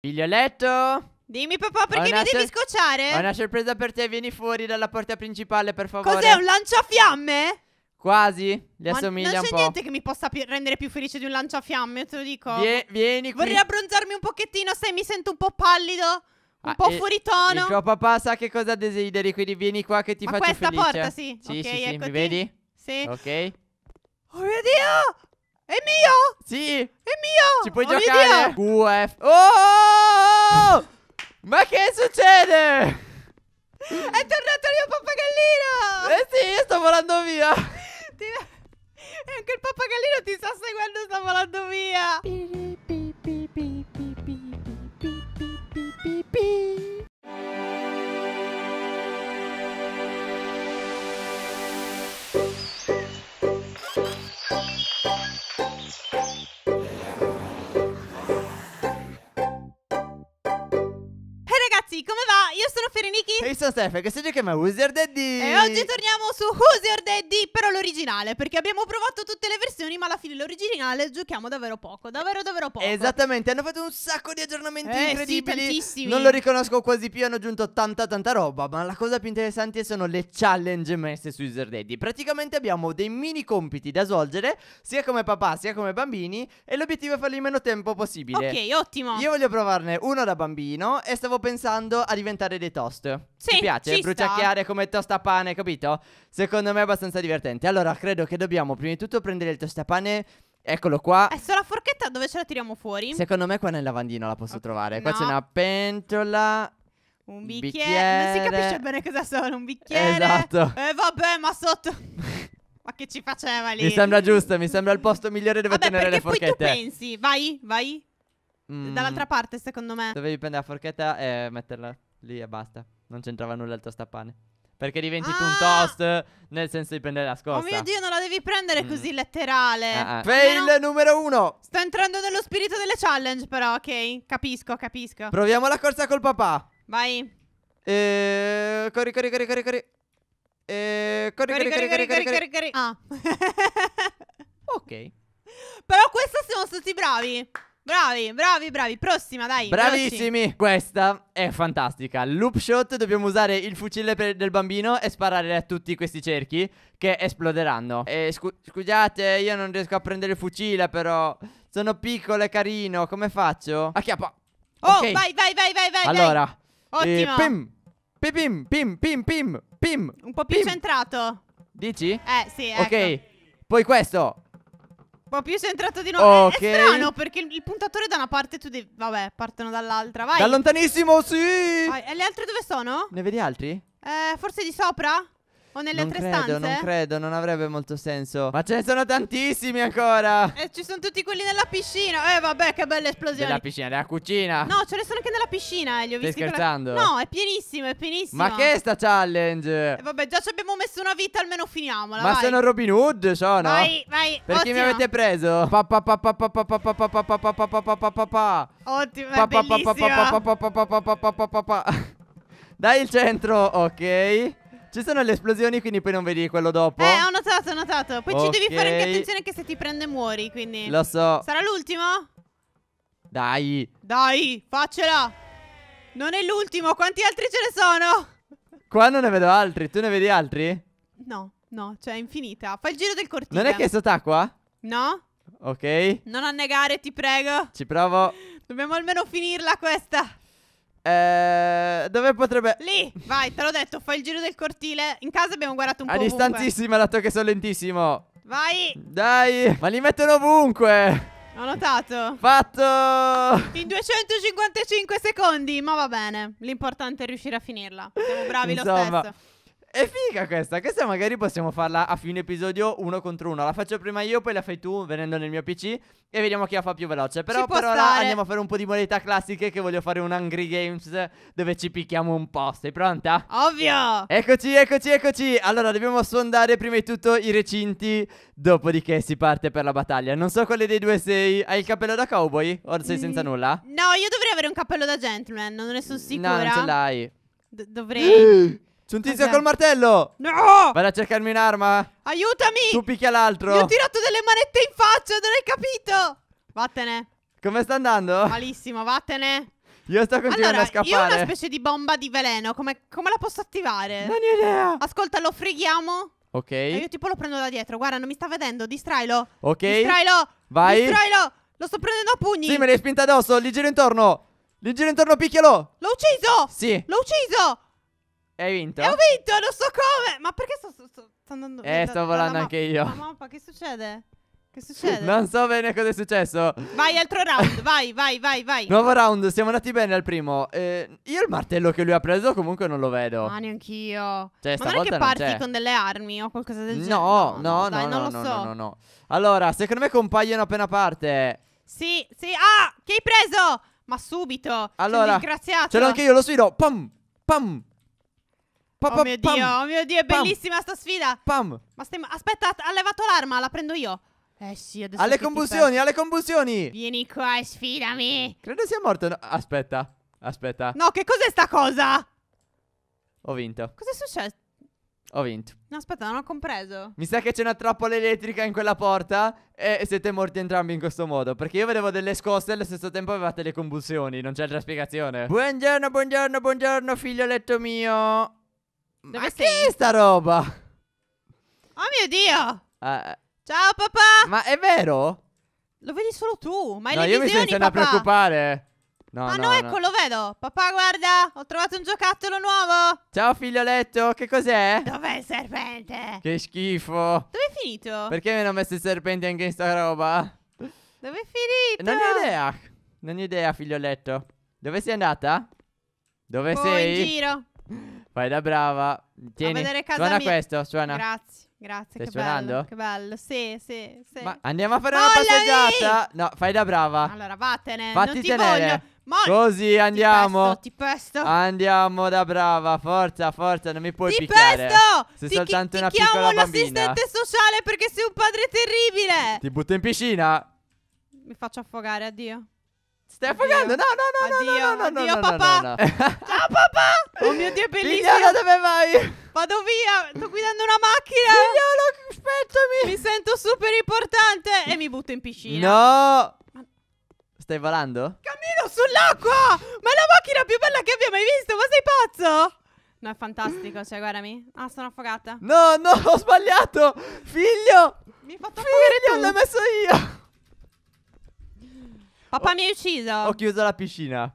Figlio letto? Dimmi papà perché mi devi scocciare? Ho una sorpresa per te, vieni fuori dalla porta principale per favore Cos'è, un lanciafiamme? Quasi, gli Ma assomiglia un po' Non c'è niente che mi possa pi rendere più felice di un lanciafiamme, te lo dico Vie Vieni qui Vorrei abbronzarmi un pochettino, sai mi sento un po' pallido un ah, po' fuori tono. Il tuo papà sa che cosa desideri, quindi vieni qua che ti Ma faccio felice. Ma questa porta, sì. Sì, okay, sì, sì, mi ecco, vedi? Sì. Ok. Oh mio Dio! È mio! Sì! È mio! Ci puoi oh giocare? QF. Oh! Ma che succede? È tornato il mio pappagallino! Eh sì, io sto volando via! Ti... E anche il pappagallino ti sta seguendo, sta volando via! Pi, pi, pi, pi, pi, pi, pi, pi, pi, pi, pi. io sono Fereniki. E io sono Steph, che si giochiamo a Who's Your Daddy. E oggi torniamo su Who's Your Daddy, però l'originale, perché abbiamo provato tutte le versioni, ma alla fine l'originale giochiamo davvero poco, davvero davvero poco. Esattamente, hanno fatto un sacco di aggiornamenti eh, incredibili. Sì, tantissimi. Non lo riconosco quasi più, hanno aggiunto tanta tanta roba, ma la cosa più interessante sono le challenge messe su User Daddy. Praticamente abbiamo dei mini compiti da svolgere, sia come papà sia come bambini, e l'obiettivo è farli in meno tempo possibile. Ok, ottimo. Io voglio provarne uno da bambino e stavo pensando a diventare mangiare dei toast. Sì, Ti piace ci bruciacchiare sta. come tostapane, capito? Secondo me è abbastanza divertente. Allora, credo che dobbiamo prima di tutto prendere il tostapane. Eccolo qua. Adesso sulla forchetta dove ce la tiriamo fuori? Secondo me qua nel lavandino la posso okay, trovare. Qua no. c'è una pentola. Un bicchiere. bicchiere. Non si capisce bene cosa sono. Un bicchiere. Esatto. E eh, vabbè, ma sotto. ma che ci faceva lì? Mi sembra giusto. mi sembra il posto migliore dove vabbè, tenere le forchette. Ma poi tu pensi, vai, vai. Mm. Dall'altra parte, secondo me. Dovevi prendere la forchetta e metterla Lì e basta. Non c'entrava nulla il tostapane. Perché diventi tu un ah! toast nel senso di prendere la Oh mio dio, non la devi prendere Mm. così letterale. Ah, ah. Fail Almeno- numero uno. Sto entrando nello spirito delle challenge, però, ok? Capisco, capisco. Proviamo la corsa col papà. Vai. Eh, corri, corri, corri, corri, corri. Eh, corri, corri, corri, corri, corri, corri. Ah. Ok. però questa siamo stati bravi. Bravi, bravi, bravi. Prossima, dai. Bravissimi. Veloci. Questa è fantastica. Loop shot, dobbiamo usare il fucile per, del bambino e sparare a tutti questi cerchi che esploderanno. Eh, scu scusate, io non riesco a prendere il fucile, però. Sono piccolo e carino. Come faccio? A chiappa. Oh, okay. vai, vai, vai, vai, vai. Allora. Vai. Ottimo. Eh, pim, pim, pim, pim, pim, pim. Un po' più pim. centrato. Dici? Eh, sì, ecco. Ok. Poi questo. Popius è entrato di nuovo. Ok. È, è strano perché il, il puntatore da una parte tu devi. Vabbè, partono dall'altra. Vai. Da lontanissimo, sì. Vai. E le altre dove sono? Ne vedi altri? Eh, forse di sopra? O nelle non altre credo, stanze? Non credo, non avrebbe molto senso. Ma ce ne sono tantissimi ancora. E eh, ci sono tutti quelli nella piscina. Eh, vabbè, che bella esplosione. Nella piscina, nella cucina. No, ce ne sono anche nella piscina. Eh, li ho Stai scherzando? Quella... No, è pienissimo, è pienissimo. Ma che è sta challenge? Eh, vabbè, già ci abbiamo messo una vita, almeno finiamola. Ma vai. sono Robin Hood, sono. Vai, vai. Perché ottimo. mi avete preso? Pa pa pa pa pa pa pa pa pa pa pa pa pa pa pa pa. Ottimo, è bellissima. Pa pa pa pa pa pa pa pa pa pa pa pa. Dai il centro, ok. Ci sono le esplosioni, quindi poi non vedi quello dopo. Eh, ho notato, ho notato. Poi okay. ci devi fare anche attenzione che se ti prende muori, quindi. Lo so. Sarà l'ultimo? Dai. Dai, faccela. Non è l'ultimo, quanti altri ce ne sono? Qua non ne vedo altri, tu ne vedi altri? No, no, cioè è infinita. Fai il giro del cortile. Non è che è sott'acqua? No. Ok. Non annegare, ti prego. Ci provo. Dobbiamo almeno finirla questa. Eh, dove potrebbe... Lì, vai, te l'ho detto, fai il giro del cortile. In casa abbiamo guardato un A po' distanzissima, ovunque. dato che sono lentissimo. Vai. Dai, ma li mettono ovunque. Ho notato. Fatto! In 255 secondi, ma va bene. L'importante è riuscire a finirla. Siamo bravi Insomma. lo stesso. È figa questa, questa magari possiamo farla a fine episodio uno contro uno La faccio prima io, poi la fai tu venendo nel mio PC E vediamo chi la fa più veloce Però per ora andiamo a fare un po' di modalità classiche Che voglio fare un Hungry Games dove ci picchiamo un po' Sei pronta? Ovvio! Eccoci, eccoci, eccoci Allora dobbiamo sondare prima di tutto i recinti Dopodiché si parte per la battaglia Non so quale dei due sei Hai il cappello da cowboy? O sei mm, senza nulla? No, io dovrei avere un cappello da gentleman, non ne sono sicura No, non ce l'hai D Dovrei C'è un tizio col martello! No! Vado a cercarmi un'arma! Aiutami! Tu picchia l'altro! Gli ho tirato delle manette in faccia, non hai capito! Vattene! Come sta andando? Malissimo, vattene! Io sto continuando allora, a scappare. Io ho una specie di bomba di veleno. Come, come la posso attivare? Non ho idea. Ascolta, lo freghiamo. Ok. E eh, io tipo lo prendo da dietro. Guarda, non mi sta vedendo. Distrailo. Ok. Distrailo. Vai. Distrailo. Lo sto prendendo a pugni. Sì, me l'hai spinta addosso. Li giro intorno. Li giro intorno, picchialo. L'ho ucciso. Sì. L'ho ucciso hai vinto? E ho vinto, non so come. Ma perché sto, sto, sto andando Eh, sto volando anche io. Ma mappa, che succede? Che succede? Non so bene cosa è successo. Vai, altro round. vai, vai, vai, vai. Nuovo round, siamo andati bene al primo. Eh, io il martello che lui ha preso comunque non lo vedo. Ma neanch'io. Cioè, Ma non è che parti con delle armi o qualcosa del genere? No, no, no, no, dai, no, no, no, so. no, no, no. Allora, secondo me compaiono appena parte. Sì, sì. Ah, che hai preso? Ma subito. Allora, ce l'ho anche io, lo sfido. Pam, pam. Pa, pa, oh mio pam. dio, oh mio dio, è pam. bellissima sta sfida. Pam. Ma stai... Aspetta, ha levato l'arma, la prendo io. Eh sì, adesso... Alle combustioni, alle combustioni. Vieni qua e sfidami. Credo sia morto. No, aspetta, aspetta. No, che cos'è sta cosa? Ho vinto. Cos'è successo? Ho vinto. No, aspetta, non ho compreso. Mi sa che c'è una trappola elettrica in quella porta e siete morti entrambi in questo modo. Perché io vedevo delle scosse e allo stesso tempo avevate le combustioni. Non c'è altra spiegazione. Buongiorno, buongiorno, buongiorno, figlioletto mio. Dove Ma sei? che è sta roba? Oh mio Dio! Uh, Ciao papà! Ma è vero? Lo vedi solo tu, ma no, le io visioni, mi sento papà. a preoccupare. No, ah no, no ecco, no. lo vedo. Papà, guarda, ho trovato un giocattolo nuovo. Ciao figlioletto, che cos'è? Dov'è il serpente? Che schifo. Dove è finito? Perché mi hanno messo il serpente anche in sta roba? Dove è finito? Non ho idea. Non ho idea, figlioletto. Dove sei andata? Dove oh, sei? in giro. Fai da brava. Tieni. A vedere casa suona mia. questo, suona. Grazie, grazie. Stai che suonando? Bello, che bello. Sì, sì, sì. Ma andiamo a fare Mollami! una passeggiata. No, fai da brava. Allora, vattene. Fatti non ti tenere. Voglio. Mol- Così andiamo. Ti pesto, ti pesto. Andiamo da brava. Forza, forza, non mi puoi ti picchiare. Pesto! Sei ti soltanto ti una piccola bambina. Ti chiamo l'assistente sociale perché sei un padre terribile. Ti butto in piscina. Mi faccio affogare, addio. Stai affogando? No, no, no, addio, no, no, no, addio, no, papà. No, no, Ciao papà. Oh mio Dio, è bellissimo. Figliola, dove vai? Vado via, sto guidando una macchina. Figliola, aspettami. Mi sento super importante e mi butto in piscina. No. Stai volando? Cammino sull'acqua! Ma è la macchina più bella che abbia mai visto, ma sei pazzo? No, è fantastico, cioè guardami. Ah, sono affogata. No, no, ho sbagliato. Figlio! Mi hai fatto affogare Figlio, l'ho messo io. Papà ho, mi ha ucciso. Ho chiuso la piscina.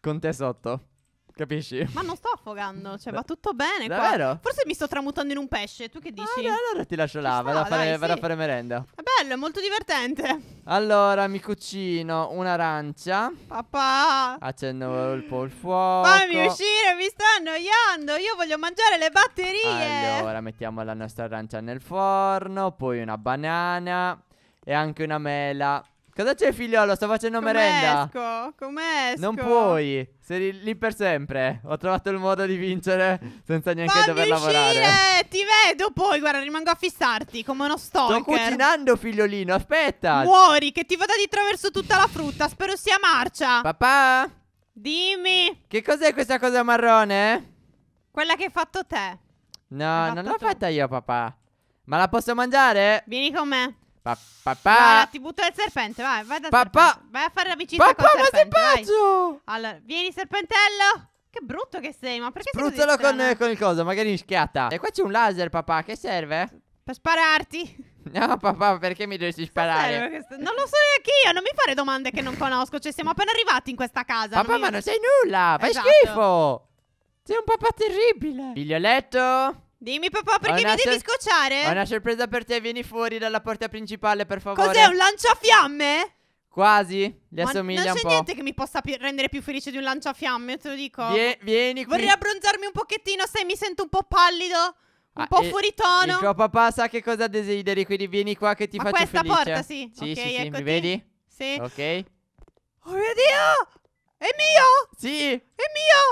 Con te sotto. Capisci? Ma non sto affogando, cioè va tutto bene. Davvero? Qua. Forse mi sto tramutando in un pesce, tu che ah, dici? Ah, allora, ti lascio là, vado, a fare, dai, sì. fare, merenda. È bello, è molto divertente. Allora, mi cucino un'arancia. Papà. Accendo il po' fuoco. Fammi uscire, mi sto annoiando, io voglio mangiare le batterie. Allora, mettiamo la nostra arancia nel forno, poi una banana e anche una mela. Cosa c'è figliolo? Sto facendo Come merenda. Esco? Come esco? Non puoi. Sei lì per sempre. Ho trovato il modo di vincere senza neanche Fammi dover uscire! lavorare. Ti vedo poi, guarda, rimango a fissarti come uno stalker. Sto cucinando, figliolino, aspetta. Muori, che ti vado di traverso tutta la frutta. Spero sia marcia. Papà? Dimmi. Che cos'è questa cosa marrone? Quella che hai fatto te. No, non l'ho fatta io, papà. Ma la posso mangiare? Vieni con me. Pa, pa, pa. Guarda, ti butto il serpente, vai, vai da Papà. serpente. Vai a fare l'amicizia Papà, col ma sei serpente, vai. pazzo! Allora, vieni serpentello! Che brutto che sei, ma perché Spruzzalo sei così con, con il coso, magari in schiatta. E qua c'è un laser, papà, che serve? Per spararti. No, papà, perché mi dovresti sparare? Serve Non lo so neanche io, non mi fare domande che non conosco. Cioè, siamo appena arrivati in questa casa. Papà, non mi- ma non sei nulla! Fai Esatto. schifo! Sei un papà terribile! Figlioletto! Dimmi papà perché mi devi scocciare? Ho una sorpresa per te, vieni fuori dalla porta principale per favore Cos'è, un lanciafiamme? Quasi, le Ma assomiglia un po' Non c'è niente che mi possa pi rendere più felice di un lanciafiamme, te lo dico Vie Vieni qui Vorrei abbronzarmi un pochettino, sai mi sento un po' pallido un ah, po' fuori tono. Il tuo papà sa che cosa desideri, quindi vieni qua che ti Ma faccio felice. Ma questa porta, sì. Sì, okay, sì, sì, mi vedi? Sì. Ok. Oh mio Dio! È mio! Sì!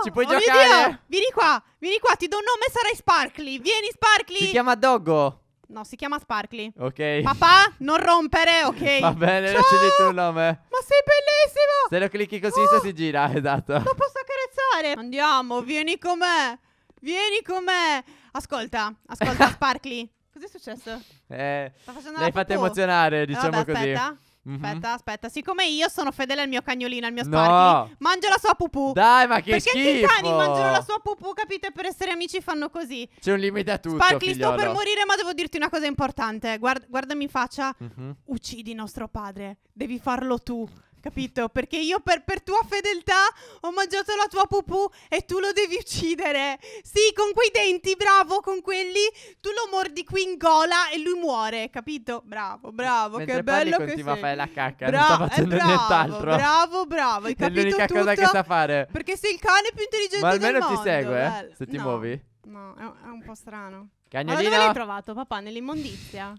Ci puoi oh giocare? Mio Dio. Vieni qua, vieni qua, ti do un nome, sarai Sparkly. Vieni Sparkly. Si chiama Doggo. No, si chiama Sparkly. Ok. Papà, non rompere, ok. Va bene, Ciao. scegli il nome. Ma sei bellissimo. Se lo clicchi così, oh. si gira, esatto. Lo posso accarezzare. Andiamo, vieni con me. Vieni con me. Ascolta, ascolta Sparkly. Cos'è successo? Eh, Sta facendo L'hai fatta emozionare, diciamo eh, vabbè, diciamo così. Aspetta. Mm-hmm. Aspetta, mhm. aspetta, siccome io sono fedele al mio cagnolino, al mio Sparky, no. mangio la sua pupù. Dai, ma che Perché schifo! Perché i titani mangiano la sua pupù, capite? Per essere amici fanno così. C'è un limite a tutto, Sparky, figliolo. sto per morire, ma devo dirti una cosa importante. Guard- guardami in faccia. Mm-hmm. Uccidi nostro padre. Devi farlo tu capito? Perché io per, per, tua fedeltà ho mangiato la tua pupù e tu lo devi uccidere. Sì, con quei denti, bravo, con quelli tu lo mordi qui in gola e lui muore, capito? Bravo, bravo, Mentre che bello che continua sei. continua a fare la cacca, Bra- non sta facendo bravo, eh, nient'altro. Bravo, bravo, hai capito È l'unica tutto, cosa che sa fare. Perché sei il cane più intelligente Ma almeno ti segue, eh, bello. se ti no, muovi. No, è, un po' strano. Cagnolino. Ma dove l'hai trovato, papà? Nell'immondizia?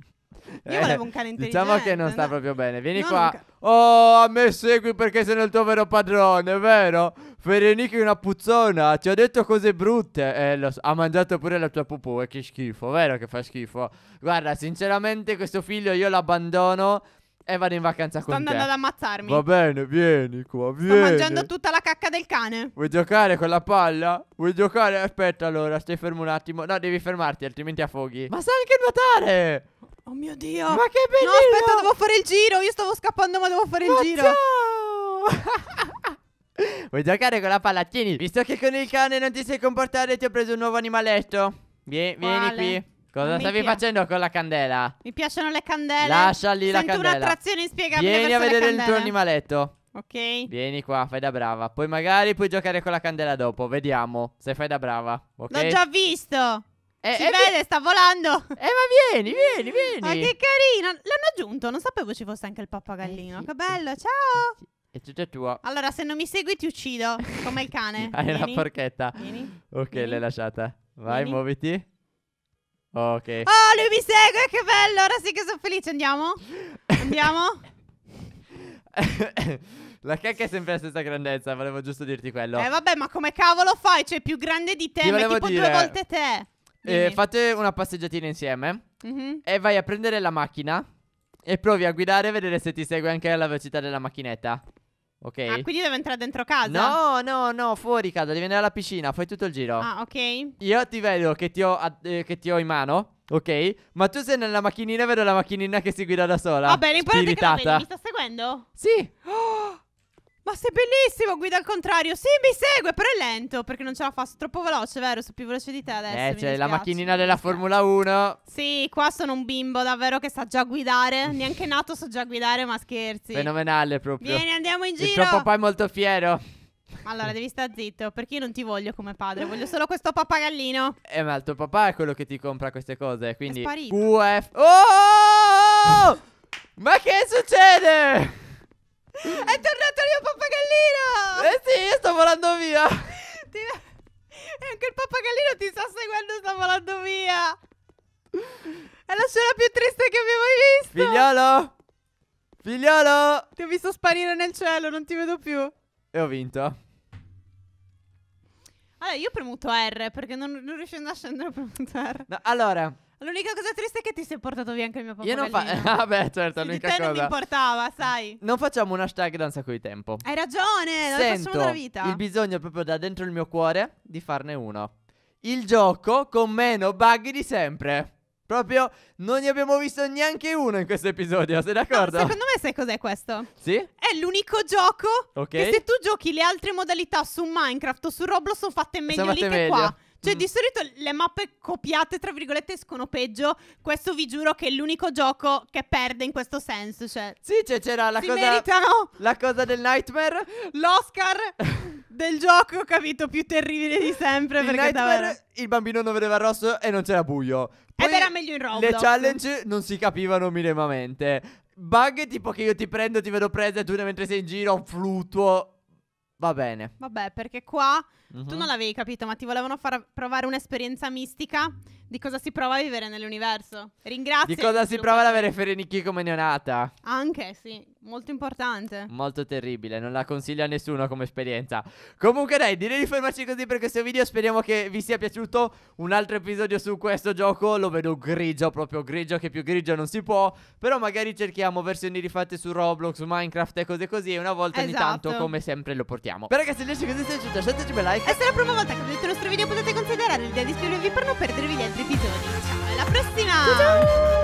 Io volevo eh, un cane intelligente. Diciamo che non sta no. proprio bene. Vieni No, qua. non Oh, a me segui perché sono il tuo vero padrone, vero? Fereniki è una puzzona, ti ho detto cose brutte. Eh, lo so, ha mangiato pure la tua pupù, eh, che schifo, vero che fa schifo? Guarda, sinceramente questo figlio io l'abbandono e vado in vacanza Sto con andando ad ammazzarmi. Va bene, vieni qua, vieni. Sto mangiando tutta la cacca del cane. Vuoi giocare con la palla? Vuoi giocare? Aspetta allora, stai fermo un attimo. No, devi fermarti, altrimenti affoghi. Ma sa anche nuotare! Oh mio Dio. Ma che bello. No, aspetta, devo fare il giro. Io stavo scappando, ma devo fare ma il giro. Ciao. Vuoi giocare con la palla? Tieni. Visto che con il cane non ti sei comportato, ti ho preso un nuovo animaletto. Vieni, vieni qui. Cosa stavi facendo con la candela? Mi piacciono le candele. Lascia lì Sento la candela. Sento un'attrazione inspiegabile. Vieni a vedere il tuo animaletto. Ok. Vieni qua, fai da brava. Poi magari puoi giocare con la candela dopo. Vediamo se fai da brava. Okay? L'ho già visto. Eh, si eh, vede, vi... sta volando. Eh, ma vieni, vieni, vieni. Ma che carino. L'hanno aggiunto, non sapevo ci fosse anche il pappagallino. Eh, sì, che bello, sì, ciao. Sì. È tutto tuo. Allora, se non mi segui, ti uccido. Come il cane. Hai Vieni. la porchetta. Vieni. Ok, l'hai lasciata. Vai, Vieni. muoviti. Ok. Oh, lui mi segue, che bello. Ora sì che sono felice. Andiamo? Andiamo? la cacca è sempre la stessa grandezza, volevo giusto dirti quello. Eh, vabbè, ma come cavolo fai? Cioè, è più grande di te, ma è tipo dire... due volte te eh, fate una passeggiatina insieme mm-hmm. e vai a prendere la macchina e provi a guidare e vedere se ti segue anche alla velocità della macchinetta. Ok. Ah, quindi devo entrare dentro casa? No, no, no, fuori casa, devi andare alla piscina, fai tutto il giro. Ah, ok. Io ti vedo che ti ho, eh, che ti ho in mano. Ok, ma tu sei nella macchinina e vedo la macchinina che si guida da sola. Vabbè, l'importante è che la vedi, mi sta seguendo? Sì. Oh! Ma sei bellissimo, guida al contrario. Sì, mi segue, però è lento perché non ce la fa. Sono troppo veloce, vero? Sono più veloce di te adesso. Eh, c'è la macchinina della Formula 1. Sì, qua sono un bimbo davvero che sa già guidare. Neanche nato so già guidare, ma scherzi. Fenomenale proprio. Vieni, andiamo in giro. Il tuo papà è molto fiero. Allora, devi stare zitto, perché io non ti voglio come padre, voglio solo questo papagallino. Eh, ma il tuo papà è quello che ti compra queste cose, quindi... È sparito. QF... Oh! Ma che succede? È tornato il mio pappagallino! Eh sì, io sto volando via! Ti... E anche il pappagallino ti sta seguendo, sta volando via! È la scena più triste che avevo visto! Figliolo! Figliolo! Ti ho visto sparire nel cielo, non ti vedo più! E ho vinto. Allora, io ho premuto R perché non, non riuscendo a scendere ho premuto R. No, allora, L'unica cosa triste è che ti sei portato via anche il mio papà. Io non fa. Vabbè, ah, certo, sì, l'unica cosa. non mi importava, sai. Non facciamo un hashtag danza un sacco tempo. Hai ragione, non facciamo dalla vita. Il bisogno proprio da dentro il mio cuore di farne uno. Il gioco con meno bug di sempre. Proprio non ne abbiamo visto neanche uno in questo episodio, sei d'accordo? No, secondo me sai cos'è questo? Sì? È l'unico gioco okay. che se tu giochi le altre modalità su Minecraft o su Roblox sono fatte meglio sono fatte lì meglio. che qua. Cioè, mm. di solito le mappe copiate, tra virgolette, escono peggio. Questo vi giuro che è l'unico gioco che perde in questo senso. Cioè, sì, cioè, c'era la cosa. Meritano. La cosa del nightmare. L'Oscar del gioco, ho capito, più terribile di sempre. Il perché davvero... il bambino non vedeva rosso e non c'era buio. Poi Ed era meglio in Roblox. Le challenge non si capivano minimamente. Bug tipo che io ti prendo, ti vedo presa e tu mentre sei in giro, un fluttuo. Va bene. Vabbè, perché qua Uh-huh. Tu mm-hmm. non l'avevi capito, ma ti volevano far provare un'esperienza mistica di cosa si prova a vivere nell'universo. Ringrazio. Di cosa si prova ad avere Ferenichi come neonata. Anche, sì, molto importante. Molto terribile, non la consiglio a nessuno come esperienza. Comunque dai, direi di fermarci così per questo video, speriamo che vi sia piaciuto. Un altro episodio su questo gioco lo vedo grigio, proprio grigio, che più grigio non si può. Però magari cerchiamo versioni rifatte su Roblox, Minecraft e cose così. E una volta esatto. ogni tanto, esatto. come sempre, lo portiamo. Beh ragazzi, se vi è piaciuto, lasciateci un bel like È la prima volta che vedete il nostro video potete considerare l'idea di iscrivervi per non perdervi gli altri episodi. Ciao, alla prossima! Ciao!